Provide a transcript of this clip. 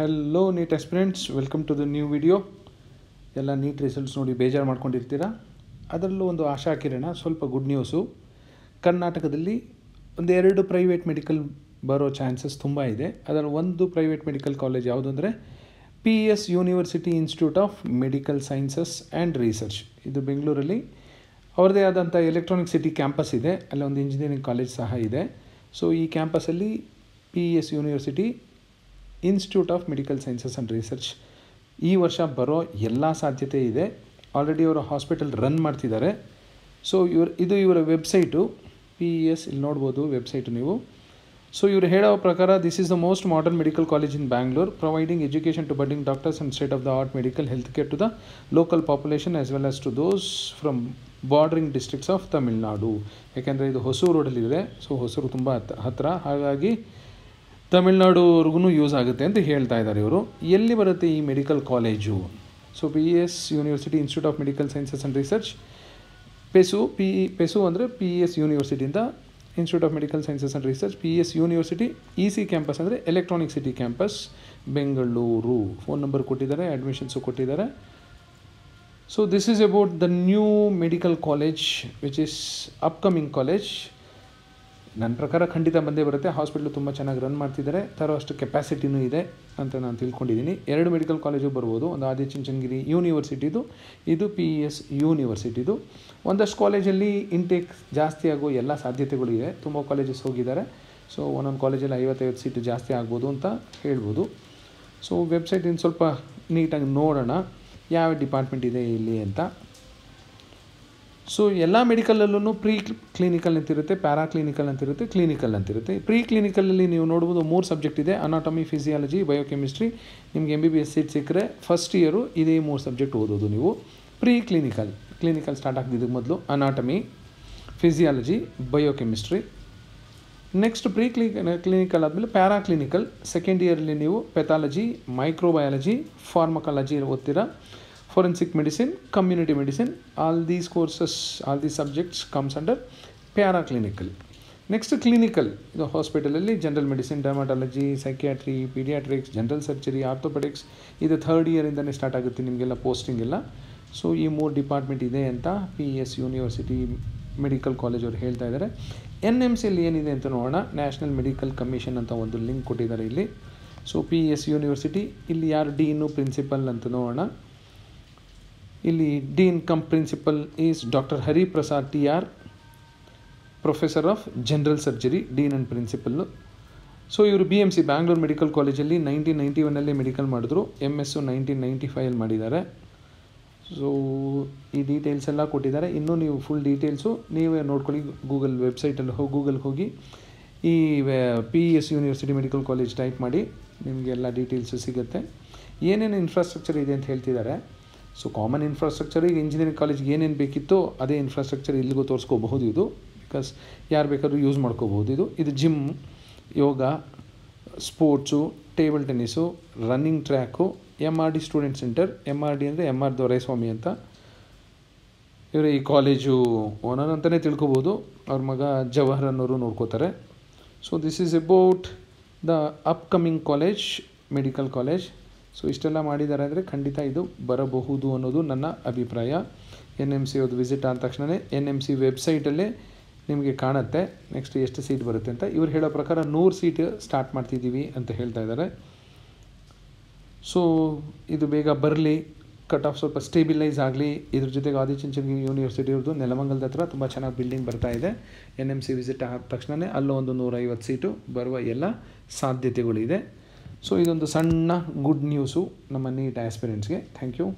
Hello NEET aspirants welcome to the new video ಎಲ್ಲ NEET results ನೋಡಿ ಬೇಜಾರು ಮಾಡ್ಕೊಂಡಿರ್ತೀರಾ ಅದರಲ್ಲೂ ಒಂದು ಆಶಾ ಕಿರಣ ಸ್ವಲ್ಪ ಗುಡ್ ನ್ಯೂಸು ಕರ್ನಾಟಕದಲ್ಲಿ ಒಂದು ಎರಡು ಪ್ರೈವೇಟ್ ಮೆಡಿಕಲ್ ಬರೋ ಚಾನ್ಸಸ್ ತುಂಬ ಇದೆ ಅದರಲ್ಲಿ ಒಂದು ಪ್ರೈವೇಟ್ ಮೆಡಿಕಲ್ ಕಾಲೇಜ್ ಯಾವುದು ಅಂದರೆ P S university institute of medical sciences and research ಇದು ಬೆಂಗಳೂರಲ್ಲಿ ಅವ್ರದ್ದೇ ಆದಂಥ ಎಲೆಕ್ಟ್ರಾನಿಕ್ ಸಿಟಿ ಕ್ಯಾಂಪಸ್ ಇದೆ ಅಲ್ಲೊಂದು ಇಂಜಿನಿಯರಿಂಗ್ ಕಾಲೇಜ್ ಸಹ ಇದೆ ಸೊ ಈ ಕ್ಯಾಂಪಸಲ್ಲಿ P S university institute of medical sciences and research ಈ ವರ್ಷ ಬರೋ ಎಲ್ಲ ಸಾಧ್ಯತೆ ಇದೆ ಆಲ್ರೆಡಿ ಅವರು ಹಾಸ್ಪಿಟಲ್ ರನ್ ಮಾಡ್ತಿದ್ದಾರೆ ಸೊ ಇವರು ಇದು ಇವರ ವೆಬ್ಸೈಟು ಪಿ ಇ ಎಸ್ ಇಲ್ಲಿ ನೋಡ್ಬೋದು ವೆಬ್ಸೈಟು ನೀವು ಸೊ ಇವರು ಹೇಳೋ ಪ್ರಕಾರ this is the most modern medical college in Bangalore providing education to budding doctors and state of the art medical health care to the local population as well as to those from bordering districts of Tamil Nadu ಯಾಕೆಂದರೆ ಇದು Hosur ರೋಡಲ್ಲಿದೆ so Hosur ತುಂಬ ಹತ್ತಿರ ಹಾಗಾಗಿ ತಮಿಳ್ನಾಡುವರೆಗೂ use ಆಗುತ್ತೆ ಅಂತ ಹೇಳ್ತಾ ಇದ್ದಾರೆ ಇವರು ಎಲ್ಲಿ ಬರುತ್ತೆ ಈ medical college so P S university institute of medical sciences and research PES P PES ಅಂದರೆ ಪಿ ಎಸ್ ಯೂನಿವರ್ಸಿಟಿಯಿಂದ institute of medical sciences and research P S university E C campus ಅಂದರೆ electronic city campus Bengaluru phone number ಕೊಟ್ಟಿದ್ದಾರೆ admissions ಕೊಟ್ಟಿದ್ದಾರೆ so this is about the new medical college which is upcoming college ನನ್ನ ಪ್ರಕಾರ ಖಂಡಿತ ಬಂದೇ ಬರುತ್ತೆ hospital ತುಂಬ ಚೆನ್ನಾಗಿ ರನ್ ಮಾಡ್ತಿದ್ದಾರೆ ತರೋ ಅಷ್ಟು ಕೆಪಾಸಿಟಿನೂ ಇದೆ ಅಂತ ನಾನು ತಿಳ್ಕೊಂಡಿದ್ದೀನಿ ಎರಡು ಮೆಡಿಕಲ್ ಕಾಲೇಜು ಬರ್ಬೋದು ಒಂದು ಆದಿ ಚುಂಚನಗಿರಿ ಯೂನಿವರ್ಸಿಟಿದು ಇದು ಪಿ ಇ ಎಸ್ ಯೂನಿವರ್ಸಿಟಿದು ಒಂದಷ್ಟು ಕಾಲೇಜಲ್ಲಿ ಇಂಟೇಕ್ ಜಾಸ್ತಿ ಆಗೋ ಎಲ್ಲ ಸಾಧ್ಯತೆಗಳು ಇವೆ ತುಂಬ ಕಾಲೇಜಸ್ ಹೋಗಿದ್ದಾರೆ ಸೊ ಒಂದೊಂದು ಕಾಲೇಜಲ್ಲಿ ಐವತ್ತೈವತ್ತು ಸೀಟು ಜಾಸ್ತಿ ಆಗ್ಬೋದು ಅಂತ ಹೇಳ್ಬೋದು ಸೊ ವೆಬ್ಸೈಟಿಂದ ಸ್ವಲ್ಪ ನೀಟಾಗಿ ನೋಡೋಣ ಯಾವ ಡಿಪಾರ್ಟ್ಮೆಂಟ್ ಇದೆ ಇಲ್ಲಿ ಅಂತ ಸೊ ಎಲ್ಲ ಮೆಡಿಕಲಲ್ಲೂ ಪ್ರೀ ಕ್ಲಿನಿಕಲ್ ಅಂತಿರುತ್ತೆ ಪ್ಯಾರಾ ಕ್ಲಿನಿಕಲ್ ಅಂತಿರುತ್ತೆ ಕ್ಲಿನಿಕಲ್ ಅಂತಿರುತ್ತೆ ಪ್ರೀ ಕ್ಲಿನಿಕಲಲ್ಲಿ ನೀವು ನೋಡ್ಬೋದು ಮೂರು ಸಬ್ಜೆಕ್ಟ್ ಇದೆ ಅನಾಟಮಿ ಫಿಸಿಯಾಲಜಿ ಬಯೋಕೆಮಿಸ್ಟ್ರಿ ನಿಮ್ಗೆ M B B S seat ಸಿಕ್ಕರೆ ಫಸ್ಟ್ ಇಯರು ಇದೇ ಮೂರು ಸಬ್ಜೆಕ್ಟ್ ಓದೋದು ನೀವು ಪ್ರೀ ಕ್ಲಿನಿಕಲ್ ಕ್ಲಿನಿಕಲ್ ಸ್ಟಾರ್ಟ್ ಆಗ್ತಿದ್ದಕ್ಕೆ ಮೊದಲು anatomy physiology biochemistry next pre cli clinical ಆದಮೇಲೆ ಪ್ಯಾರಾ ಕ್ಲಿನಿಕಲ್ ಸೆಕೆಂಡ್ ಇಯರಲ್ಲಿ ನೀವು ಪೆಥಾಲಜಿ ಮೈಕ್ರೋಬಯಾಲಜಿ ಫಾರ್ಮಕಾಲಜಿ ಓದ್ತೀರಾ forensic medicine, community medicine, all these courses, all these subjects comes under paraclinical. Next clinical ಇದು ಹಾಸ್ಪಿಟಲಲ್ಲಿ general medicine dermatology psychiatry paediatrics general surgery orthopaedics ಇದು third ಇಯರಿಂದನೇ start ಆಗುತ್ತೆ ನಿಮಗೆಲ್ಲ posting ಎಲ್ಲ so ಈ ಮೂರು ಡಿಪಾರ್ಟ್ಮೆಂಟ್ ಇದೆ ಅಂತ P S university medical college ಅವರು ಹೇಳ್ತಾ ಇದ್ದಾರೆ ಎನ್ ಎಮ್ ಸಿ ಸಿಲಿ ಏನಿದೆ ಅಂತ ನೋಡೋಣ ನ್ಯಾಷನಲ್ ಮೆಡಿಕಲ್ ಕಮಿಷನ್ ಅಂತ ಒಂದು ಲಿಂಕ್ ಕೊಟ್ಟಿದ್ದಾರೆ ಇಲ್ಲಿ ಸೊ ಪಿ ಎಸ್ ಯೂನಿವರ್ಸಿಟಿ ಇಲ್ಲಿ ಯಾರು ಡಿ ಇನ್ನು ಪ್ರಿನ್ಸಿಪಲ್ ಅಂತ ನೋಡೋಣ ಇಲ್ಲಿ dean cum principal is doctor Hariprasad T R professor of general surgery dean and principal so ಇವರು B M C Bangalore medical ಕಾಲೇಜಲ್ಲಿ ನೈನ್ಟೀನ್ ನೈಂಟಿ ಒನ್ನಲ್ಲೇ ಮೆಡಿಕಲ್ ಮಾಡಿದ್ರು ಎಮ್ ಎಸ್ಸು ನೈನ್ಟೀನ್ ನೈಂಟಿ ಫೈವಲ್ಲಿ ಮಾಡಿದ್ದಾರೆ ಸೊ ಈ ಡೀಟೇಲ್ಸ್ ಎಲ್ಲ ಕೊಟ್ಟಿದ್ದಾರೆ ಇನ್ನೂ ನೀವು ಫುಲ್ ಡೀಟೇಲ್ಸು ನೀವೇ ನೋಡ್ಕೊಳ್ಳಿ ಗೂಗಲ್ ವೆಬ್ಸೈಟಲ್ಲಿ ಹೋಗಿ ಗೂಗಲ್ಗೆ ಹೋಗಿ ಈ P S university medical college type ಮಾಡಿ ನಿಮಗೆಲ್ಲ ಡೀಟೇಲ್ಸು ಸಿಗುತ್ತೆ ಏನೇನು ಇನ್ಫ್ರಾಸ್ಟ್ರಕ್ಚರ್ ಇದೆ ಅಂತ ಹೇಳ್ತಿದ್ದಾರೆ ಸೊ ಕಾಮನ್ ಇನ್ಫ್ರಾಸ್ಟ್ರಕ್ಚರಿಗೆ ಇಂಜಿನಿಯರಿಂಗ್ ಕಾಲೇಜ್ಗೆ ಏನೇನು ಬೇಕಿತ್ತು ಅದೇ ಇನ್ಫ್ರಾಸ್ಟ್ರಕ್ಚರ್ ಇಲ್ಲಿಗೂ ತೋರಿಸ್ಕೋಬಹುದು ಇದು ಬಿಕಾಸ್ ಯಾರು ಬೇಕಾದರೂ ಯೂಸ್ ಮಾಡ್ಕೋಬಹುದು ಇದು ಇದು gym yoga sports table tennis running track M R D student centre M R D ಅಂದರೆ ಎಮ್ ಆರ್ ದೊರೈಸ್ವಾಮಿ ಅಂತ ಇವರು ಈ ಕಾಲೇಜು ಓನರ್ ಅಂತಲೇ ತಿಳ್ಕೊಬೋದು ಅವ್ರ ಮಗ ಜವಹರ್ ಅನ್ನೋರು ನೋಡ್ಕೋತಾರೆ so this is about the upcoming college medical college so ಇಷ್ಟೆಲ್ಲ ಮಾಡಿದ್ದಾರೆ ಅಂದರೆ ಖಂಡಿತ ಇದು ಬರಬಹುದು ಅನ್ನೋದು ನನ್ನ ಅಭಿಪ್ರಾಯ ಎನ್ ಎಮ್ ಸಿ ಅದು ವಿಸಿಟ್ ಆದ ತಕ್ಷಣವೇ ಎನ್ ಎಮ್ ಸಿ ವೆಬ್ಸೈಟಲ್ಲೇ ನಿಮಗೆ ಕಾಣುತ್ತೆ ನೆಕ್ಸ್ಟ್ ಎಷ್ಟು ಸೀಟ್ ಬರುತ್ತೆ ಅಂತ ಇವರು ಹೇಳೋ ಪ್ರಕಾರ ನೂರು ಸೀಟ್ ಸ್ಟಾರ್ಟ್ ಮಾಡ್ತಿದ್ದೀವಿ ಅಂತ ಹೇಳ್ತಾ ಇದ್ದಾರೆ ಸೊ ಇದು ಬೇಗ ಬರಲಿ ಕಟ್ ಆಫ್ ಸ್ವಲ್ಪ ಸ್ಟೇಬಿಲೈಸ್ ಆಗಲಿ ಇದ್ರ ಜೊತೆಗೆ ಆದಿಚುಂಚನಗಿರಿ ಯೂನಿವರ್ಸಿಟಿ ಇವ್ರದ್ದು ನೆಲಮಂಗಲದ ಹತ್ರ ತುಂಬ ಚೆನ್ನಾಗಿ ಬಿಲ್ಡಿಂಗ್ ಬರ್ತಾ ಇದೆ ಎನ್ ಎಮ್ ಸಿ ವಿಸಿಟ್ ಆದ ತಕ್ಷಣವೇ ಅಲ್ಲೊಂದು ಒಂದು ನೂರೈವತ್ತು ಸೀಟು ಬರುವ ಎಲ್ಲ ಸಾಧ್ಯತೆಗಳಿದೆ ಸೊ ಇದೊಂದು ಸಣ್ಣ ಗುಡ್ ನ್ಯೂಸು ನಮ್ಮ ನೀಟ್ ಆ್ಯಸ್ಪಿರೆಂಟ್ಸ್ಗೆ ಥ್ಯಾಂಕ್ ಯು